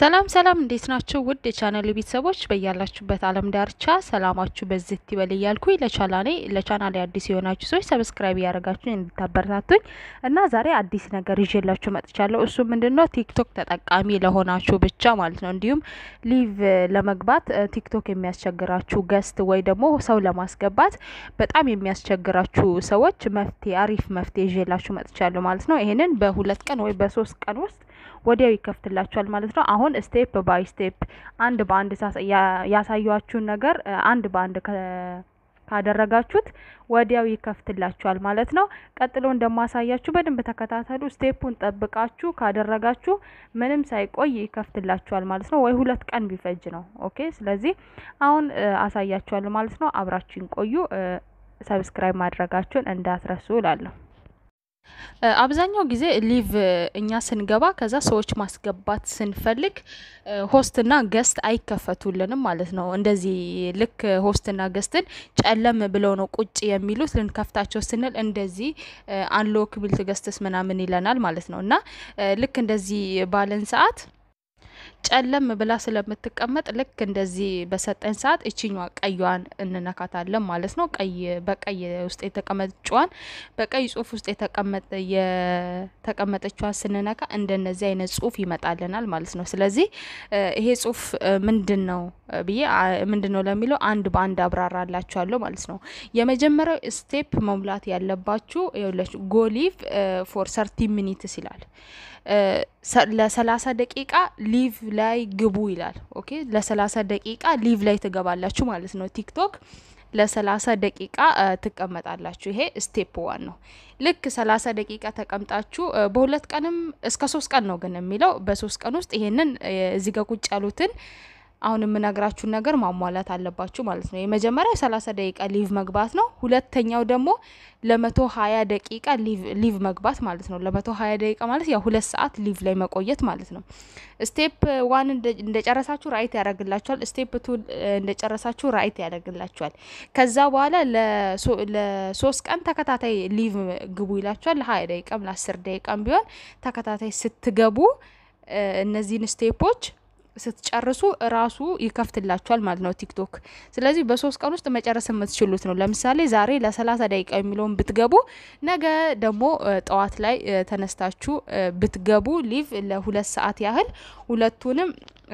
ሰላም ሰላም እንዴት ናቸው? ውድ የቻናል ቤተሰቦች በያላችሁበት አለም ዳርቻ ሰላማችሁ በዝት ይበል እያልኩኝ ለቻላኔ ለቻናል አዲስ የሆናችሁ ሰዎች ሰብስክራይብ እያደረጋችሁ እንድታበረታቱኝ እና ዛሬ አዲስ ነገር ይዤላችሁ መጥቻለሁ። እሱ ምንድን ነው? ቲክቶክ ተጠቃሚ ለሆናችሁ ብቻ ማለት ነው። እንዲሁም ሊቭ ለመግባት ቲክቶክ የሚያስቸግራችሁ ገስት ወይ ደግሞ ሰው ለማስገባት በጣም የሚያስቸግራችሁ ሰዎች መፍትሄ፣ አሪፍ መፍትሄ ይዤላችሁ መጥቻለሁ ማለት ነው። ይሄንን በሁለት ቀን ወይ በሶስት ቀን ውስጥ ወዲያው ይከፍትላችኋል ማለት ነው። አሁን ስቴፕ ባይ ስቴፕ አንድ በአንድ ያሳያችሁን ነገር አንድ በአንድ ካደረጋችሁት ወዲያው ይከፍትላችኋል ማለት ነው። ቀጥሎ እንደማሳያችሁ በደንብ ተከታተሉ። ስቴፑን ጠብቃችሁ ካደረጋችሁ ምንም ሳይቆይ ይከፍትላችኋል ማለት ነው። ወይ ሁለት ቀን ቢፈጅ ነው። ኦኬ። ስለዚህ አሁን አሳያችኋለሁ ማለት ነው። አብራችን ቆዩ። ሰብስክራይብ ማድረጋችሁን እንዳትረሱ እላለሁ። አብዛኛው ጊዜ ሊቭ እኛ ስንገባ ከዛ ሰዎች ማስገባት ስንፈልግ ሆስትና ገስት አይከፈቱልንም ማለት ነው። እንደዚህ ልክ ሆስትና ገስትን ጨለም ብለው ነው ቁጭ የሚሉት። ልንከፍታቸው ስንል እንደዚህ አንሎክ ቢልት ገስትስ ምናምን ይለናል ማለት ነው። እና ልክ እንደዚህ ባለን ሰዓት ጨለም ብላ ስለምትቀመጥ ልክ እንደዚህ በሰጠን ሰዓት እችኛዋ ቀይዋን እንነካታለን ማለት ነው። ቀይ በቀይ ውስጥ የተቀመጠችዋን በቀይ ጽሁፍ ውስጥ የተቀመጠችዋን ስንነካ እንደነዚህ አይነት ጽሁፍ ይመጣልናል ማለት ነው። ስለዚህ ይሄ ጽሁፍ ምንድን ነው ብዬ ምንድን ነው ለሚለው አንድ በአንድ አብራራላችኋለሁ ማለት ነው። የመጀመሪያው ስቴፕ መሙላት ያለባችሁ ጎሊቭ ፎር ሰርቲ ሚኒትስ ይላል። ለሰላሳ ደቂቃ ሊቭ ላይ ግቡ ይላል። ኦኬ ለሰላሳ ደቂቃ ሊቭ ላይ ትገባላችሁ ማለት ነው። ቲክቶክ ለሰላሳ ደቂቃ ትቀመጣላችሁ። ይሄ ስቴፕ ዋን ነው። ልክ ሰላሳ ደቂቃ ተቀምጣችሁ በሁለት ቀንም እስከ ሶስት ቀን ነው ግን የሚለው በሶስት ቀን ውስጥ ይሄንን እዚህ ጋር ቁጭ ያሉትን አሁን የምነግራችሁን ነገር ማሟላት አለባችሁ ማለት ነው። የመጀመሪያው ሰላሳ ደቂቃ ሊቭ መግባት ነው። ሁለተኛው ደግሞ ለመቶ ሀያ ደቂቃ ሊቭ መግባት ማለት ነው። ለመቶ ሀያ ደቂቃ ማለት ያው ሁለት ሰዓት ሊቭ ላይ መቆየት ማለት ነው። ስቴፕ ዋን እንደጨረሳችሁ ራይት ያደርግላችኋል። ስቴፕ ቱ እንደጨረሳችሁ ራይት ያደርግላችኋል። ከዛ በኋላ ለሶስት ቀን ተከታታይ ሊቭ ግቡ ይላችኋል። ለሀያ ደቂቃም ለአስር ደቂቃም ቢሆን ተከታታይ ስትገቡ እነዚህን ስቴፖች ስትጨርሱ ራሱ ይከፍትላችኋል ማለት ነው ቲክቶክ። ስለዚህ በሶስት ቀን ውስጥ መጨረስ የምትችሉት ነው። ለምሳሌ ዛሬ ለሰላሳ ደቂቃ የሚለውን ብትገቡ ነገ ደግሞ ጠዋት ላይ ተነስታችሁ ብትገቡ ሊቭ ለሁለት ሰዓት ያህል ሁለቱንም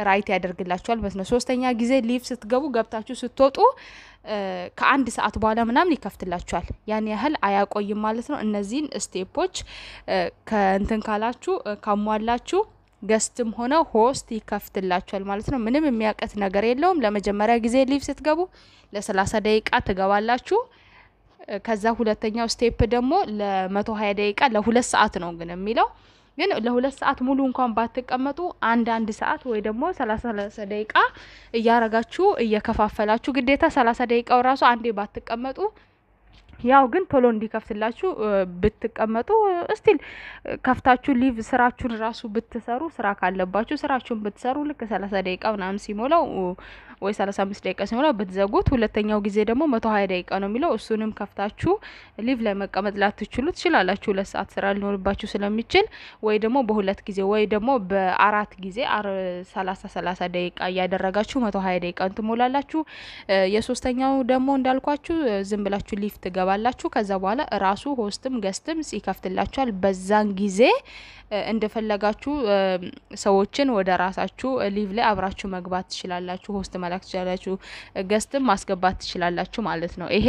ራይት ያደርግላችኋል ማለት ነው። ሶስተኛ ጊዜ ሊቭ ስትገቡ ገብታችሁ ስትወጡ ከአንድ ሰዓት በኋላ ምናምን ይከፍትላችኋል። ያን ያህል አያቆይም ማለት ነው። እነዚህን ስቴፖች ከእንትን ካላችሁ ካሟላችሁ ገስትም ሆነ ሆስት ይከፍትላቸዋል ማለት ነው። ምንም የሚያቀት ነገር የለውም። ለመጀመሪያ ጊዜ ሊቭ ስትገቡ ለሰላሳ ደቂቃ ትገባላችሁ። ከዛ ሁለተኛው ስቴፕ ደግሞ ለመቶ ሀያ ደቂቃ ለሁለት ሰዓት ነው ግን የሚለው ግን ለሁለት ሰዓት ሙሉ እንኳን ባትቀመጡ አንድ አንድ ሰዓት ወይ ደግሞ ሰላሳ ሰላሳ ደቂቃ እያረጋችሁ እየከፋፈላችሁ ግዴታ ሰላሳ ደቂቃው ራሱ አንዴ ባትቀመጡ ያው ግን ቶሎ እንዲከፍትላችሁ ብትቀመጡ እስቲል ከፍታችሁ ሊቭ ስራችሁን ራሱ ብትሰሩ ስራ ካለባችሁ ስራችሁን ብትሰሩ ልክ ሰላሳ ደቂቃ ምናምን ሲሞላው ወይ 35 ደቂቃ ሲሞላ ብትዘጉት፣ ሁለተኛው ጊዜ ደግሞ 120 ደቂቃ ነው የሚለው። እሱንም ከፍታችሁ ሊቭ ላይ መቀመጥ ላትችሉ ትችላላችሁ። ሁለት ሰዓት ስራ ሊኖርባችሁ ስለሚችል ወይ ደግሞ በሁለት ጊዜ ወይ ደግሞ በአራት ጊዜ 30 30 ደቂቃ እያደረጋችሁ 120 ደቂቃን ትሞላላችሁ። የሶስተኛው ደግሞ እንዳልኳችሁ ዝም ብላችሁ ሊቭ ትገባላችሁ። ከዛ በኋላ ራሱ ሆስትም ገስትም ይከፍትላችኋል። በዛን ጊዜ እንደፈለጋችሁ ሰዎችን ወደ ራሳችሁ ሊቭ ላይ አብራችሁ መግባት ትችላላችሁ ሆስት መላክ ትችላላችሁ። ገስትም ማስገባት ትችላላችሁ ማለት ነው። ይሄ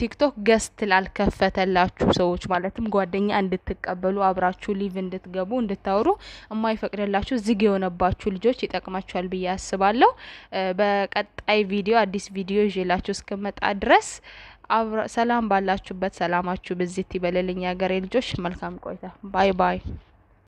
ቲክቶክ ገስት ላልከፈተላችሁ ሰዎች ማለትም ጓደኛ እንድትቀበሉ አብራችሁ ሊቭ እንድትገቡ እንድታወሩ የማይፈቅድላችሁ ዝግ የሆነባችሁ ልጆች ይጠቅማችኋል ብዬ አስባለሁ። በቀጣይ ቪዲዮ አዲስ ቪዲዮ ይዤላችሁ እስክመጣ ድረስ ሰላም ባላችሁበት ሰላማችሁ ብዚት ይበልልኝ። ሀገሬ ልጆች መልካም ቆይታ። ባይ ባይ